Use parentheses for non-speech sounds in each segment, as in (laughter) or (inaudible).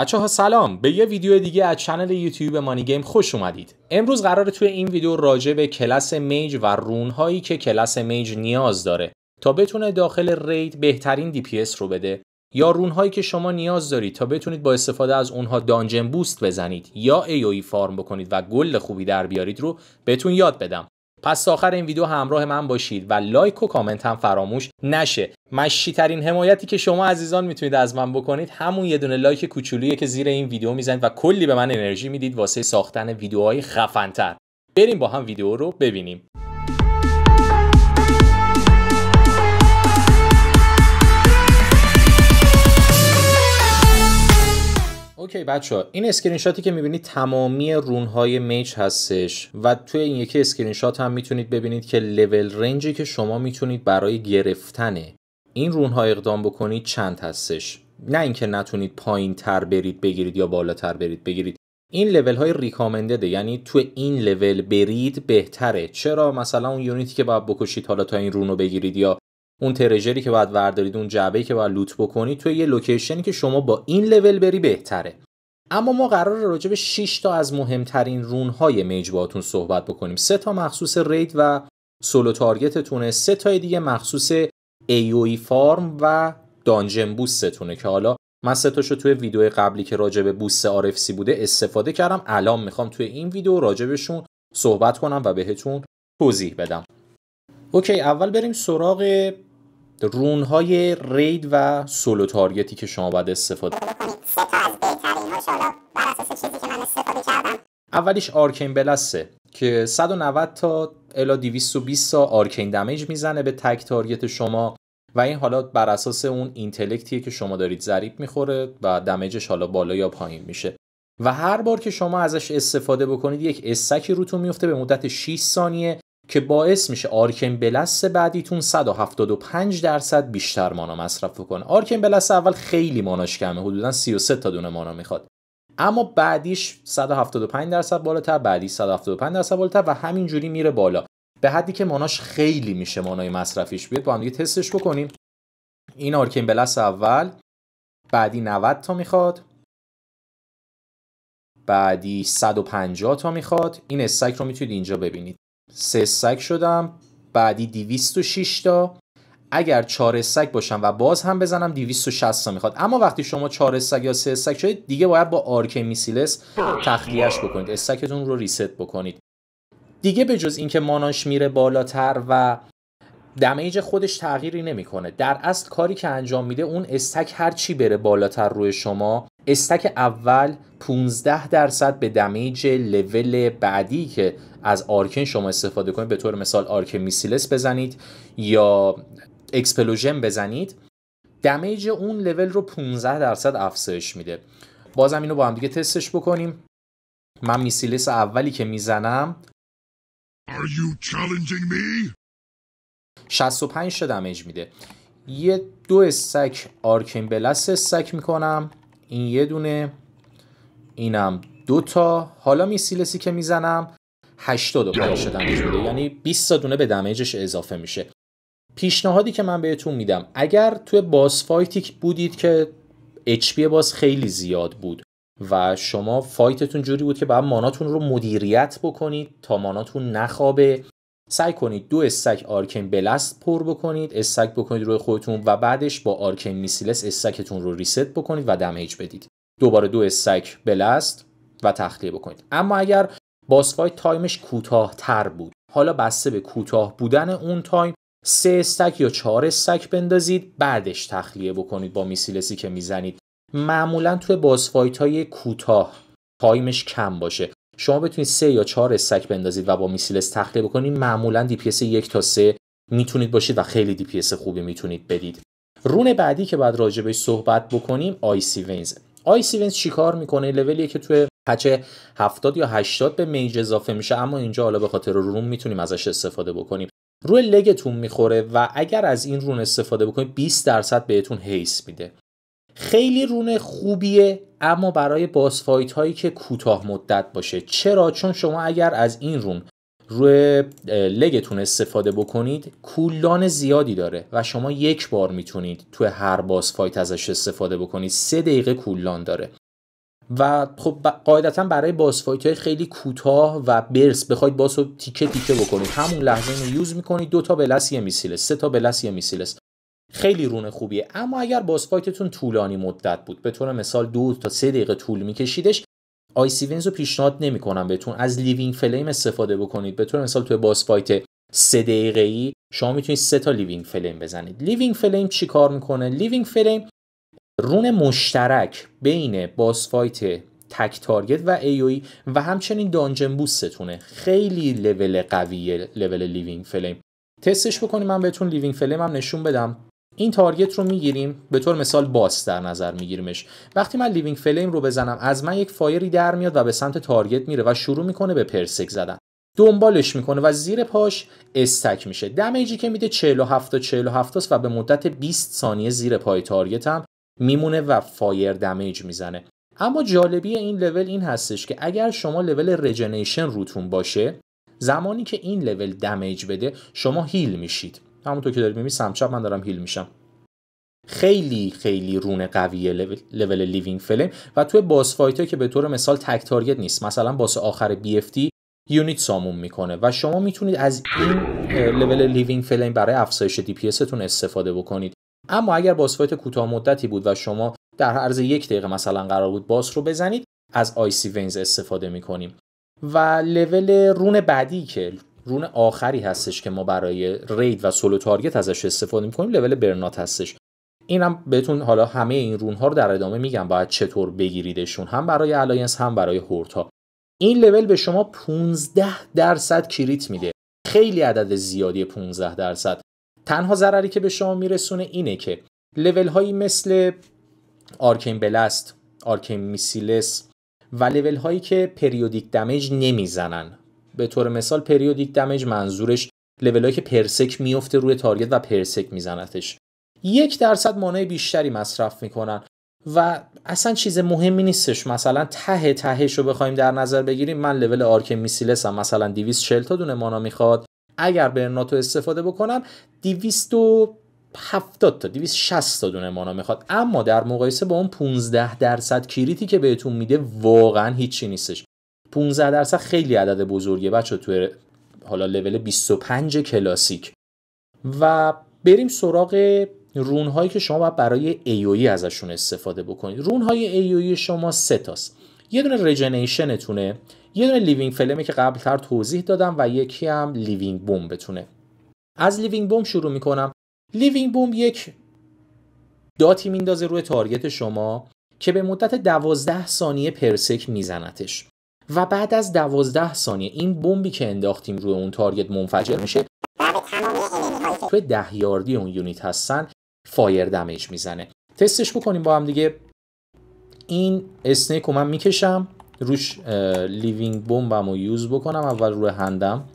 بچه سلام به یه ویدیو دیگه از چنل یوتیوب مانی گیم خوش اومدید امروز قراره توی این ویدیو راجع به کلاس میج و رونهایی که کلاس میج نیاز داره تا بتونه داخل رید بهترین دی پی اس رو بده یا رونهایی که شما نیاز دارید تا بتونید با استفاده از اونها دانجن بوست بزنید یا ای فارم بکنید و گل خوبی در بیارید رو بهتون یاد بدم پس آخر این ویدیو همراه من باشید و لایک و کامنت هم فراموش نشه مشی ترین حمایتی که شما عزیزان میتونید از من بکنید همون یه دونه لایک کوچولویی که زیر این ویدیو میزنید و کلی به من انرژی میدید واسه ساختن ویدیوهای خفنتر بریم با هم ویدیو رو ببینیم اوکی بچه ها این اسکرین شاتی که میبینید تمامی های میچ هستش و توی این یکی اسکرین شات هم میتونید ببینید که لول رنجی که شما میتونید برای گرفتن این ها اقدام بکنید چند هستش نه اینکه نتونید پایین تر برید بگیرید یا بالاتر برید بگیرید این لول های ریکامندده یعنی تو این لول برید بهتره چرا مثلا اون یونیتی که باید بکشید حالا تا این رو بگیرید یا اون ترژری که باید وردارید اون جعبه که باید لوت بکنید توی یه لوکیشنی که شما با این لول بری بهتره اما ما قرار راجع به 6 تا از مهمترین رونهای میج باهاتون صحبت بکنیم سه تا مخصوص رید و سولو تونه سه تای دیگه مخصوص ایوی e فارم و دانجن بوستتونه که حالا من سه تاشو توی ویدیو قبلی که راجع به بوست بوده استفاده کردم الان میخوام توی این ویدیو راجبشون صحبت کنم و بهتون توضیح بدم اوکی اول بریم سراغ رونهای رید و سولو تارگتی که شما باید استفاده کنید که اولیش آرکین بلسه که 190 تا الا 220 تا آرکین دمیج میزنه به تک تارگت شما و این حالا بر اساس اون اینتلکتیه که شما دارید ضریب میخوره و دمیجش حالا بالا یا پایین میشه و هر بار که شما ازش استفاده بکنید یک استکی روتون میفته به مدت 6 ثانیه که باعث میشه آرکن بلس بعدیتون 175 درصد بیشتر مانا مصرف کنه آرکن بلس اول خیلی ماناش کمه حدودا 33 تا دونه مانا میخواد اما بعدیش 175 درصد بالاتر بعدی 175 درصد بالاتر و همینجوری میره بالا به حدی که ماناش خیلی میشه مانای مصرفیش بیاد با هم دیگه تستش بکنیم این آرکین بلس اول بعدی 90 تا میخواد بعدی 150 تا میخواد این استک رو میتونید اینجا ببینید سه سگ شدم بعدی 206 تا اگر 4 سگ باشم و باز هم بزنم 260 تا میخواد اما وقتی شما 4 سگ یا سه سگ شدید دیگه باید با آرک میسیلس تخلیهش بکنید استکتون رو ریست بکنید دیگه به جز اینکه ماناش میره بالاتر و دمیج خودش تغییری نمیکنه در اصل کاری که انجام میده اون استک هر چی بره بالاتر روی شما استک اول 15 درصد به دمیج لول بعدی که از آرکن شما استفاده کنید به طور مثال آرکن میسیلس بزنید یا اکسپلوژن بزنید دمیج اون لول رو 15 درصد افزایش میده بازم اینو با هم دیگه تستش بکنیم من میسیلس اولی که میزنم 65 تا دمیج میده یه دو استک آرکین بلس استک میکنم این یه دونه اینم دو تا حالا میسیلسی که میزنم 80 تا شدن یعنی 20 تا دونه به دمیجش اضافه میشه پیشنهادی که من بهتون میدم اگر توی باس فایتیک بودید که اچ باز خیلی زیاد بود و شما فایتتون جوری بود که باید ماناتون رو مدیریت بکنید تا ماناتون نخوابه سعی کنید دو استک آرکین بلست پر بکنید استک بکنید روی خودتون و بعدش با آرکین میسیلس استکتون رو ریست بکنید و دمیج بدید دوباره دو استک بلست و تخلیه بکنید اما اگر باس تایمش کوتاه تر بود حالا بسته به کوتاه بودن اون تایم سه استک یا چهار استک بندازید بعدش تخلیه بکنید با میسیلسی که میزنید معمولا توی باس های کوتاه تایمش کم باشه شما بتونید سه یا چهار استک بندازید و با میسیلس تخلیه بکنید معمولا دی پی یک تا سه میتونید باشید و خیلی دی خوبی میتونید بدید رون بعدی که بعد راجبش صحبت بکنیم آیسی وینز سی وینز چیکار میکنه لولیه که توی پچ 70 یا 80 به میج اضافه میشه اما اینجا حالا به خاطر رون میتونیم ازش استفاده بکنیم روی لگتون میخوره و اگر از این رون استفاده بکنید 20 درصد بهتون هیس میده خیلی رون خوبیه اما برای باس فایت هایی که کوتاه مدت باشه چرا چون شما اگر از این رون روی لگتون استفاده بکنید کولدان زیادی داره و شما یک بار میتونید توی هر باس فایت ازش استفاده بکنید سه دقیقه کولدان داره و خب قاعدتا برای باس فایت های خیلی کوتاه و برس بخواید باس رو تیکه تیکه بکنید همون لحظه اینو یوز میکنید دو تا بلس یه میسیلس سه تا بلس یه میسیلس خیلی رونه خوبیه اما اگر باس فایتتون طولانی مدت بود به طور مثال دو تا سه دقیقه طول میکشیدش آیسی وینز رو پیشنهاد نمیکنم بهتون از لیوینگ فلیم استفاده بکنید به طور مثال توی باس فایت سه دقیقه ای شما میتونید سه تا لیوینگ فلیم بزنید لیوینگ فلیم چیکار میکنه لیوینگ فلیم رون مشترک بین باس فایت تک تارگت و ایوی e و همچنین دانجن بوستتونه خیلی لول قویه لول لیوینگ فلیم تستش بکنیم. من بهتون لیوینگ فلیم هم نشون بدم این تارگت رو میگیریم به طور مثال باس در نظر میگیریمش وقتی من لیوینگ فلیم رو بزنم از من یک فایری در میاد و به سمت تارگت میره و شروع میکنه به پرسک زدن دنبالش میکنه و زیر پاش استک میشه دمیجی که میده 47 تا 47 است و به مدت 20 ثانیه زیر پای تارگت هم میمونه و فایر دمیج میزنه اما جالبی این لول این هستش که اگر شما لول رجنیشن روتون باشه زمانی که این لول دمیج بده شما هیل میشید همونطور که دارید میبینید چپ من دارم هیل میشم خیلی خیلی رون قویه لول لیوینگ فلیم و توی باس فایت که به طور مثال تک تارگت نیست مثلا باس آخر بی اف یونیت سامون میکنه و شما میتونید از این لول لیوینگ فلیم برای افزایش دی پی استون استفاده بکنید اما اگر باس فایت کوتاه مدتی بود و شما در عرض یک دقیقه مثلا قرار بود باس رو بزنید از آیسی وینز استفاده میکنیم و لول رون بعدی که رون آخری هستش که ما برای رید و سولو تارگت ازش استفاده میکنیم لول برنات هستش اینم بهتون حالا همه این رون ها رو در ادامه میگم باید چطور بگیریدشون هم برای الاینس هم برای هورتا این لول به شما 15 درصد کریت میده خیلی عدد زیادی 15 درصد تنها ضرری که به شما میرسونه اینه که لول هایی مثل آرکین بلست آرکین میسیلس و لول هایی که پریودیک دمیج نمیزنن به طور مثال پریودیک دمیج منظورش لولایی که پرسک میفته روی تارگت و پرسک میزنتش یک درصد مانع بیشتری مصرف میکنن و اصلا چیز مهمی نیستش مثلا ته تهش رو بخوایم در نظر بگیریم من لول آرک میسیلسم مثلا 240 تا دونه مانا میخواد اگر برناتو استفاده بکنم 270 تا 260 تا دونه مانا میخواد اما در مقایسه با اون 15 درصد کریتی که بهتون میده واقعا هیچی نیستش 15 درصد خیلی عدد بزرگیه بچه تو حالا لول 25 کلاسیک و بریم سراغ رونهایی که شما باید برای AOE ازشون استفاده بکنید رونهای ایویی e شما سه تاست یه دونه ریجنیشنتونه یه دونه لیوینگ فلمه که قبلتر توضیح دادم و یکی هم لیوینگ بوم بتونه از لیوینگ بوم شروع میکنم لیوینگ بوم یک داتی میندازه روی تارگت شما که به مدت دوازده ثانیه پرسک میزنتش و بعد از دوازده ثانیه این بمبی که انداختیم روی اون تارگت منفجر میشه توی ده یاردی اون یونیت هستن فایر دمیج میزنه تستش بکنیم با هم دیگه این اسنیک رو من میکشم روش لیوینگ بمبم رو یوز بکنم اول روی هندم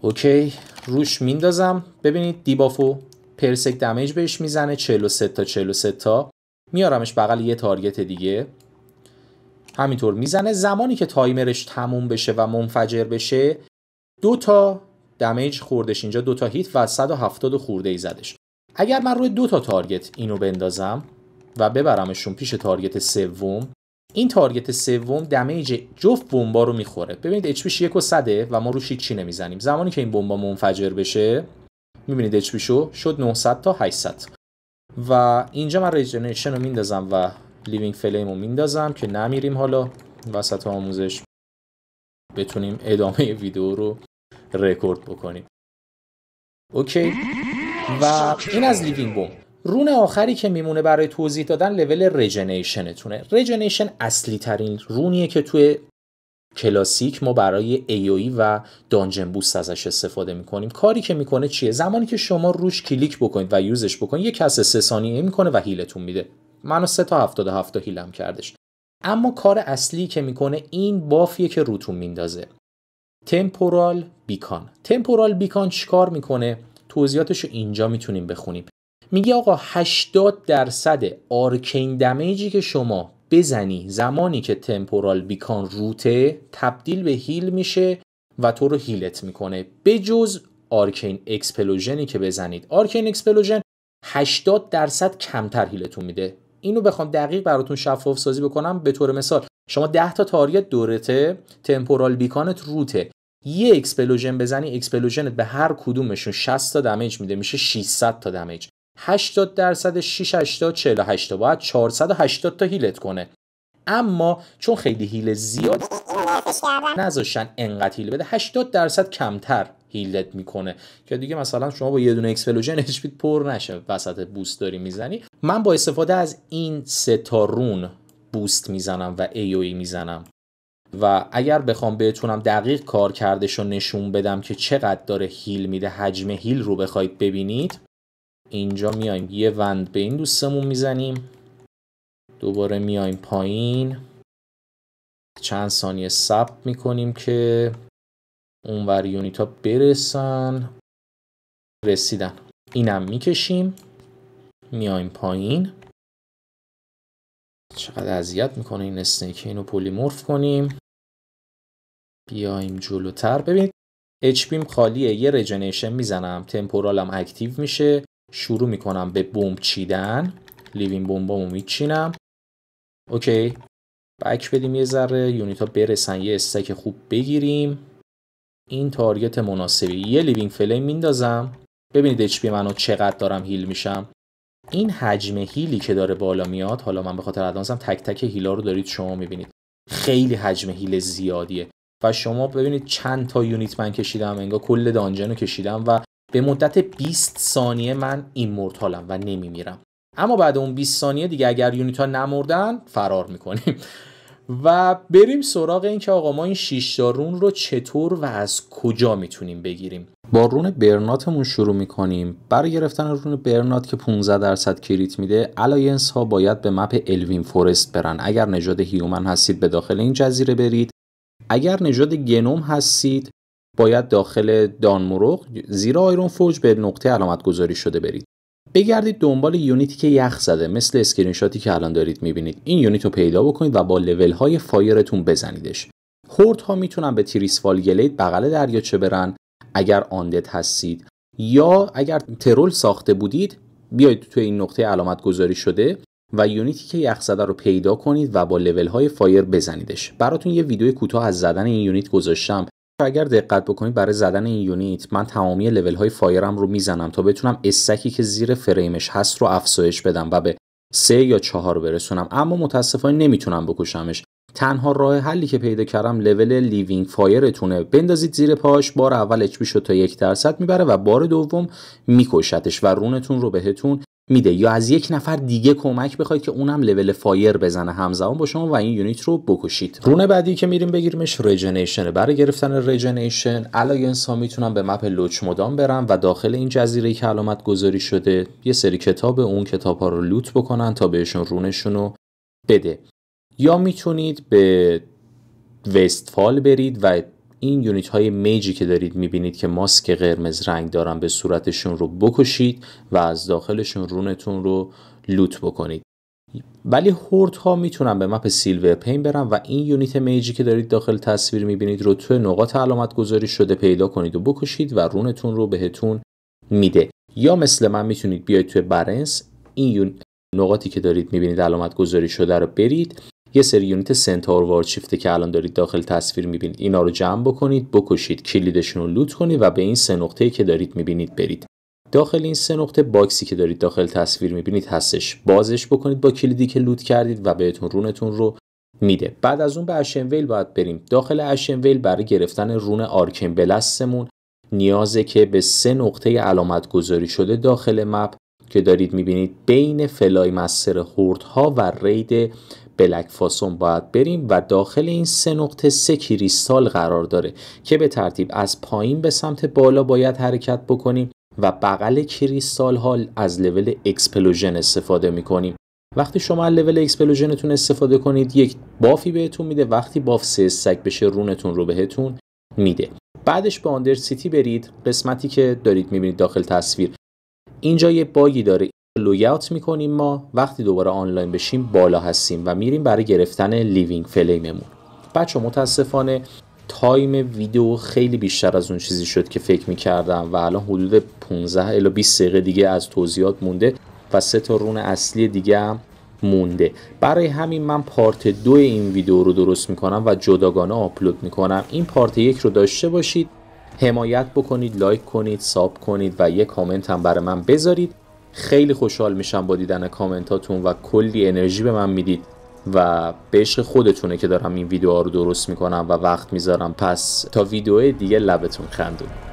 اوکی روش میندازم ببینید دیبافو پرسک دمیج بهش میزنه 43 تا 43 تا میارمش بغل یه تارگت دیگه همینطور میزنه زمانی که تایمرش تموم بشه و منفجر بشه دو تا دمیج خوردش اینجا دو تا هیت و 170 خورده ای زدش اگر من روی دو تا تارگت اینو بندازم و ببرمشون پیش تارگت سوم این تارگت سوم دمیج جفت بمبا رو میخوره ببینید اچ پیش و صده و ما روش چی نمیزنیم زمانی که این بمبا منفجر بشه میبینید اچ شد 900 تا 800 و اینجا من ریجنریشن رو میندازم و لیوینگ فلیم رو میندازم که نمیریم حالا وسط آموزش بتونیم ادامه ویدیو رو رکورد بکنیم اوکی و این از لیوینگ بوم رون آخری که میمونه برای توضیح دادن لول رجنیشنتونه رجنیشن اصلی ترین رونیه که توی کلاسیک ما برای ایوی e و دانجن بوست ازش استفاده میکنیم کاری که میکنه چیه زمانی که شما روش کلیک بکنید و یوزش بکنید یک کس سه ثانیه میکنه و هیلتون میده منو سه تا هفته تا هیلم کردش اما کار اصلی که میکنه این بافیه که روتون میندازه تمپورال بیکان تمپورال بیکان چیکار میکنه توضیحاتش رو اینجا میتونیم بخونیم میگه آقا 80 درصد آرکین دمیجی که شما بزنی زمانی که تمپورال بیکان روته تبدیل به هیل میشه و تو رو هیلت میکنه بجز آرکین اکسپلوژنی که بزنید آرکین اکسپلوژن 80 درصد کمتر هیلتون میده اینو بخوام دقیق براتون شفاف سازی بکنم به طور مثال شما 10 تا تاریت دورته تمپورال بیکانت روته یه اکسپلوژن بزنی اکسپلوژنت به هر کدومشون 60 تا دمیج میده میشه 600 تا دمیج 80 درصد 6 80 48 باید 480 تا هیلت کنه اما چون خیلی هیل زیاد نذاشن کردن انقدر هیل بده 80 درصد کمتر هیلت میکنه که دیگه مثلا شما با یه دونه اکسپلوژن اسپید (laughs) پر نشه وسط بوست داری میزنی من با استفاده از این رون بوست میزنم و ای ای e میزنم و اگر بخوام بهتونم دقیق کار کردش رو نشون بدم که چقدر داره هیل میده حجم هیل رو بخواید ببینید اینجا میایم یه وند به این دوستمون میزنیم دوباره میایم پایین چند ثانیه ثبت میکنیم که اونور یونیت ها برسن رسیدن اینم میکشیم میایم پایین چقدر اذیت میکنه این که اینو پلیمورف کنیم بیایم جلوتر ببینید اچ بیم خالیه یه رجنریشن میزنم تمپورالم اکتیو میشه شروع میکنم به بمب چیدن لیوین بمبامو میچینم اوکی بک بدیم یه ذره یونیت ها برسن یه استک خوب بگیریم این تارگت مناسبی یه لیوینگ فلیم میندازم ببینید اچ پی منو چقدر دارم هیل میشم این حجم هیلی که داره بالا میاد حالا من به خاطر ادانسم تک تک هیلا رو دارید شما میبینید خیلی حجم هیل زیادیه و شما ببینید چند تا یونیت من کشیدم انگار کل دانجن رو کشیدم و به مدت 20 ثانیه من ایمورتالم و نمیمیرم اما بعد اون 20 ثانیه دیگه اگر یونیت ها نمردن فرار میکنیم و بریم سراغ اینکه که آقا ما این 6 رون رو چطور و از کجا میتونیم بگیریم با رون برناتمون شروع میکنیم برای گرفتن رون برنات که 15 درصد کریت میده الاینس ها باید به مپ الوین فورست برن اگر نژاد هیومن هستید به داخل این جزیره برید اگر نژاد گنوم هستید باید داخل دانمورق زیرا آیرون فوج به نقطه علامت گذاری شده برید بگردید دنبال یونیتی که یخ زده مثل اسکرین شاتی که الان دارید میبینید این یونیت رو پیدا بکنید و با لول های فایرتون بزنیدش هورد ها میتونن به تیریسفال گلید بغل دریاچه برن اگر آندت هستید یا اگر ترول ساخته بودید بیاید توی این نقطه علامت گذاری شده و یونیتی که یخ زده رو پیدا کنید و با لول های فایر بزنیدش براتون یه ویدیو کوتاه از زدن این یونیت گذاشتم اگر دقت بکنید برای زدن این یونیت من تمامی لول های فایرم رو میزنم تا بتونم استکی که زیر فریمش هست رو افزایش بدم و به سه یا چهار برسونم اما متاسفانه نمیتونم بکشمش تنها راه حلی که پیدا کردم لول لیوینگ فایرتونه بندازید زیر پاش بار اول اچ تا یک درصد میبره و بار دوم میکشتش و رونتون رو بهتون میده یا از یک نفر دیگه کمک بخواید که اونم لول فایر بزنه همزمان با شما و این یونیت رو بکشید رون بعدی که میریم بگیریمش رجنیشن برای گرفتن ریجنیشن الاینس ها میتونن به مپ لوچ مدام برن و داخل این جزیره که علامت گذاری شده یه سری کتاب اون کتاب ها رو لوت بکنن تا بهشون رونشون رو بده یا میتونید به وستفال برید و این یونیت های میجی که دارید میبینید که ماسک قرمز رنگ دارن به صورتشون رو بکشید و از داخلشون رونتون رو لوت بکنید ولی هورت ها میتونن به مپ سیلور پین برن و این یونیت میجی که دارید داخل تصویر میبینید رو توی نقاط علامت گذاری شده پیدا کنید و بکشید و رونتون رو بهتون میده یا مثل من میتونید بیاید توی برنس این نقاطی که دارید میبینید علامت گذاری شده رو برید یه سری یونیت سنتور وارچیفته که الان دارید داخل تصویر میبینید اینا رو جمع بکنید بکشید کلیدشون رو لوت کنید و به این سه نقطه‌ای که دارید میبینید برید داخل این سه نقطه باکسی که دارید داخل تصویر میبینید هستش بازش بکنید با کلیدی که لوت کردید و بهتون رونتون رو میده بعد از اون به اشنویل باید بریم داخل اشنویل برای گرفتن رون آرکن بلستمون نیازه که به سه نقطه علامت گذاری شده داخل مپ که دارید میبینید بین فلای مستر هورد ها و رید بلک فاسون باید بریم و داخل این سه نقطه سه کریستال قرار داره که به ترتیب از پایین به سمت بالا باید حرکت بکنیم و بغل کریستال ها از لول اکسپلوژن استفاده میکنیم وقتی شما از لول اکسپلوژنتون استفاده کنید یک بافی بهتون میده وقتی باف سه سگ بشه رونتون رو بهتون میده بعدش به آندر سیتی برید قسمتی که دارید میبینید داخل تصویر اینجا یه باگی داره لوگ اوت میکنیم ما وقتی دوباره آنلاین بشیم بالا هستیم و میریم برای گرفتن لیوینگ فلیممون بچه متاسفانه تایم ویدیو خیلی بیشتر از اون چیزی شد که فکر میکردم و الان حدود 15 الا 20 دقیقه دیگه از توضیحات مونده و سه تا رون اصلی دیگه هم مونده برای همین من پارت دو این ویدیو رو درست میکنم و جداگانه آپلود میکنم این پارت یک رو داشته باشید حمایت بکنید لایک کنید ساب کنید و یه کامنت هم برای من بذارید خیلی خوشحال میشم با دیدن کامنتاتون و کلی انرژی به من میدید و به عشق خودتونه که دارم این ویدیوها رو درست میکنم و وقت میذارم پس تا ویدیو دیگه لبتون خندون